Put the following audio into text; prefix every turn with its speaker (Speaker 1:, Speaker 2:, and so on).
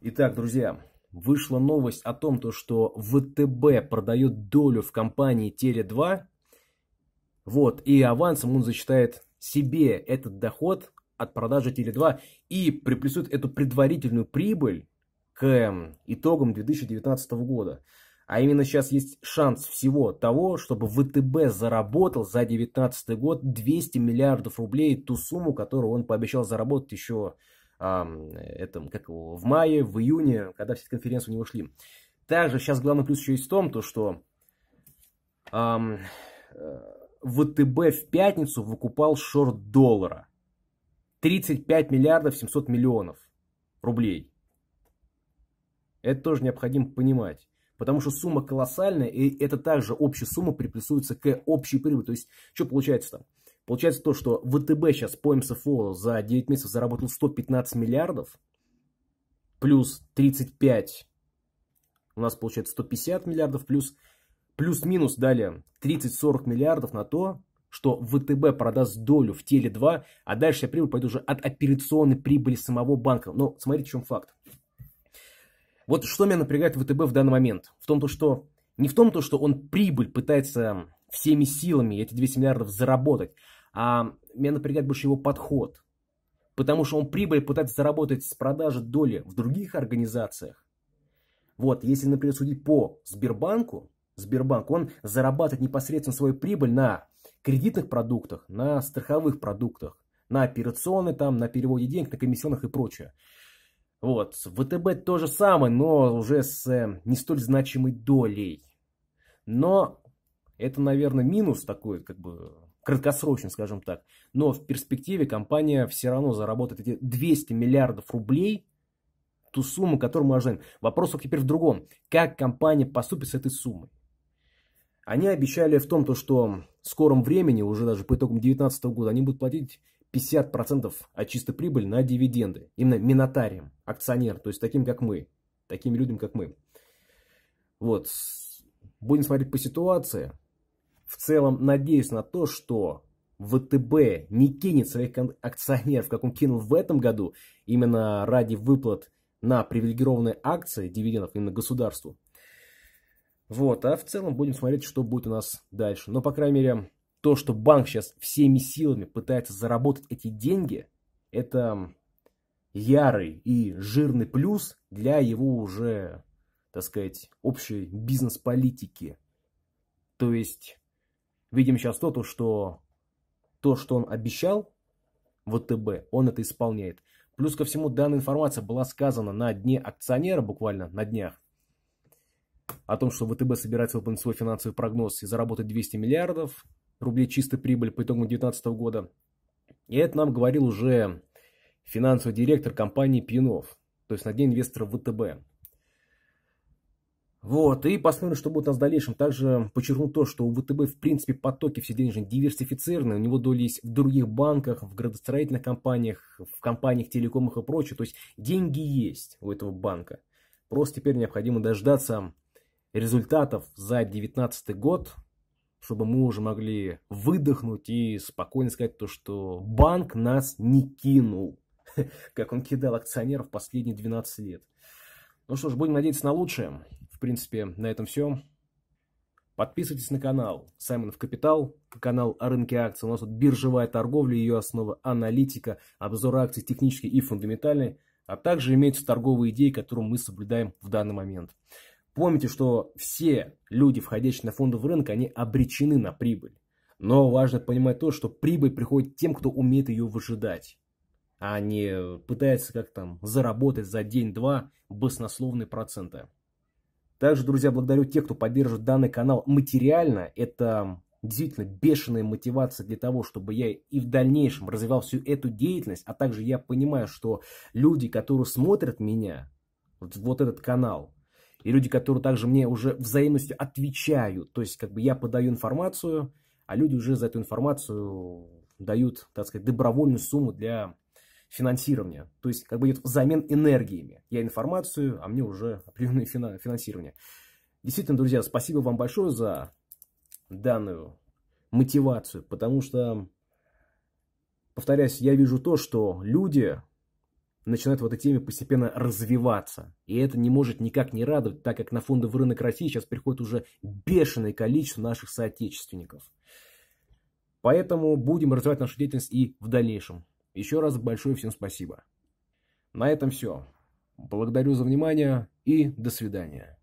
Speaker 1: Итак, друзья, вышла новость о том, то, что ВТБ продает долю в компании Теле2. Вот, и авансом он зачитает себе этот доход от продажи Теле2 и приплюсует эту предварительную прибыль к итогам 2019 года. А именно сейчас есть шанс всего того, чтобы ВТБ заработал за 2019 год 200 миллиардов рублей, ту сумму, которую он пообещал заработать еще этом, как его, в мае, в июне, когда все конференции у него шли. Также сейчас главный плюс еще есть в том, то, что эм, ВТБ в пятницу выкупал шорт доллара. 35 миллиардов 700 миллионов рублей. Это тоже необходимо понимать. Потому что сумма колоссальная, и это также общая сумма приплюсуется к общей прибыли. То есть, что получается там? Получается то, что ВТБ сейчас по МСФО за 9 месяцев заработал 115 миллиардов, плюс 35, у нас получается 150 миллиардов, плюс плюс-минус далее 30-40 миллиардов на то, что ВТБ продаст долю в Теле2, а дальше я прибыль пойду уже от операционной прибыли самого банка. Но смотрите, в чем факт. Вот что меня напрягает ВТБ в данный момент. В том, то, что не в том, то, что он прибыль пытается всеми силами эти 200 миллиардов заработать, а меня напрягает больше его подход. Потому что он прибыль пытается заработать с продажи доли в других организациях. Вот, если, например, судить по Сбербанку, Сбербанк, он зарабатывает непосредственно свою прибыль на кредитных продуктах, на страховых продуктах, на операционной, там, на переводе денег, на комиссионных и прочее. Вот, ВТБ то же самое, но уже с э, не столь значимой долей. Но это, наверное, минус такой, как бы, краткосрочно, скажем так. Но в перспективе компания все равно заработает эти 200 миллиардов рублей, ту сумму, которую мы ожидаем. Вопрос теперь в другом. Как компания поступит с этой суммой? Они обещали в том, то, что в скором времени, уже даже по итогам 2019 года, они будут платить 50% от чистой прибыли на дивиденды. Именно минотариям, акционерам, то есть таким, как мы. Таким людям, как мы. Вот. Будем смотреть по ситуации целом надеюсь на то, что ВТБ не кинет своих акционеров, как он кинул в этом году, именно ради выплат на привилегированные акции дивидендов именно государству. Вот, а в целом будем смотреть, что будет у нас дальше. Но, по крайней мере, то, что банк сейчас всеми силами пытается заработать эти деньги, это ярый и жирный плюс для его уже, так сказать, общей бизнес-политики. То есть Видим сейчас то, то что то, что он обещал ВТБ, он это исполняет. Плюс ко всему, данная информация была сказана на дне акционера, буквально на днях, о том, что ВТБ собирается выполнить свой финансовый прогноз и заработать 200 миллиардов рублей чистой прибыли по итогам 2019 года. И это нам говорил уже финансовый директор компании Пьянов, то есть на дне инвестора ВТБ. Вот, и посмотрим, что будет у нас в дальнейшем. Также подчеркну то, что у ВТБ, в принципе, потоки все денежные диверсифицированы. У него доли есть в других банках, в градостроительных компаниях, в компаниях телекомах и прочее. То есть деньги есть у этого банка. Просто теперь необходимо дождаться результатов за 2019 год, чтобы мы уже могли выдохнуть и спокойно сказать то, что банк нас не кинул, как он кидал акционеров последние 12 лет. Ну что ж, будем надеяться на лучшее. В принципе, на этом все. Подписывайтесь на канал Саймонов Капитал, канал о рынке акций. У нас тут биржевая торговля, ее основа аналитика, обзор акций технические и фундаментальные, а также имеются торговые идеи, которые мы соблюдаем в данный момент. Помните, что все люди, входящие на фондовый рынок, они обречены на прибыль. Но важно понимать то, что прибыль приходит тем, кто умеет ее выжидать, а не пытается как там заработать за день-два баснословные проценты. Также, друзья, благодарю тех, кто поддерживает данный канал материально. Это действительно бешеная мотивация для того, чтобы я и в дальнейшем развивал всю эту деятельность, а также я понимаю, что люди, которые смотрят меня, вот, вот этот канал, и люди, которые также мне уже взаимностью отвечают, то есть как бы я подаю информацию, а люди уже за эту информацию дают, так сказать, добровольную сумму для финансирования. То есть как бы идет взамен энергиями. Я информацию, а мне уже определенное финансирование. Действительно, друзья, спасибо вам большое за данную мотивацию, потому что, повторяюсь, я вижу то, что люди начинают в этой теме постепенно развиваться. И это не может никак не радовать, так как на фондовый рынок России сейчас приходит уже бешеное количество наших соотечественников. Поэтому будем развивать нашу деятельность и в дальнейшем. Еще раз большое всем спасибо. На этом все. Благодарю за внимание и до свидания.